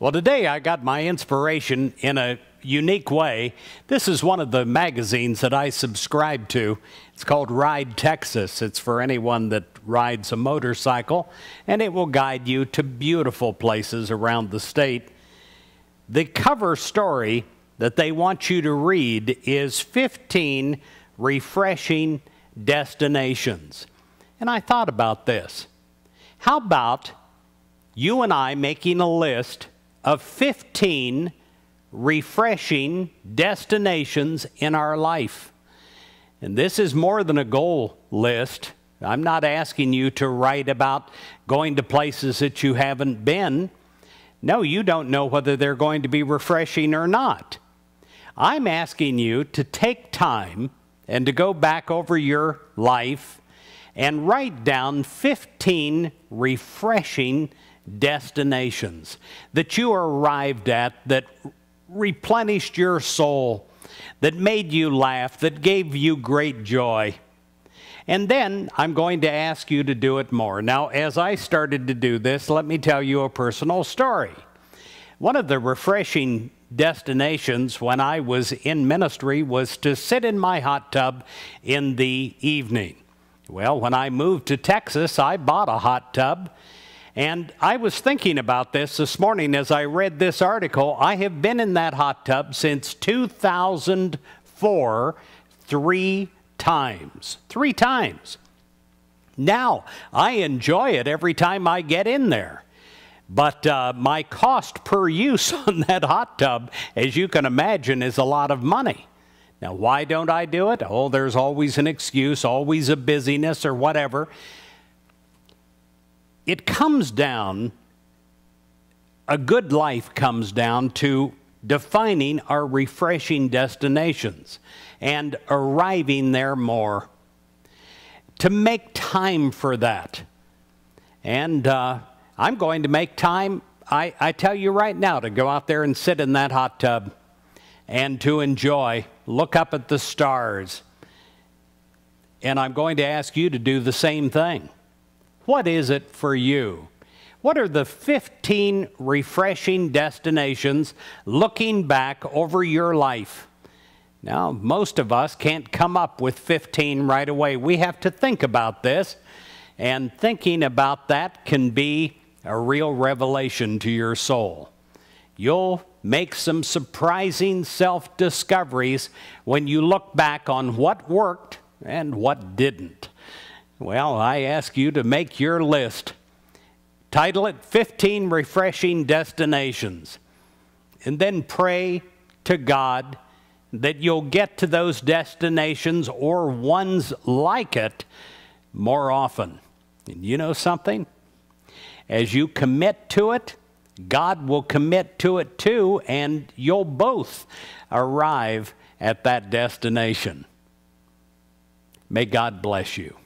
Well, today I got my inspiration in a unique way. This is one of the magazines that I subscribe to. It's called Ride Texas. It's for anyone that rides a motorcycle, and it will guide you to beautiful places around the state. The cover story that they want you to read is 15 refreshing destinations. And I thought about this. How about you and I making a list of 15 refreshing destinations in our life. And this is more than a goal list. I'm not asking you to write about going to places that you haven't been. No, you don't know whether they're going to be refreshing or not. I'm asking you to take time and to go back over your life and write down 15 refreshing destinations that you arrived at that replenished your soul, that made you laugh, that gave you great joy. And then I'm going to ask you to do it more. Now, as I started to do this, let me tell you a personal story. One of the refreshing destinations when I was in ministry was to sit in my hot tub in the evening. Well, when I moved to Texas, I bought a hot tub. And I was thinking about this this morning as I read this article. I have been in that hot tub since 2004, three times. Three times. Now, I enjoy it every time I get in there. But uh, my cost per use on that hot tub, as you can imagine, is a lot of money. Now, why don't I do it? Oh, there's always an excuse, always a busyness or whatever. It comes down, a good life comes down to defining our refreshing destinations and arriving there more. To make time for that. And uh, I'm going to make time, I, I tell you right now, to go out there and sit in that hot tub and to enjoy, look up at the stars. And I'm going to ask you to do the same thing. What is it for you? What are the 15 refreshing destinations looking back over your life? Now, most of us can't come up with 15 right away. We have to think about this, and thinking about that can be a real revelation to your soul. You'll make some surprising self discoveries when you look back on what worked and what didn't. Well, I ask you to make your list. Title it 15 Refreshing Destinations. And then pray to God that you'll get to those destinations or ones like it more often. And you know something? As you commit to it, God will commit to it too, and you'll both arrive at that destination. May God bless you.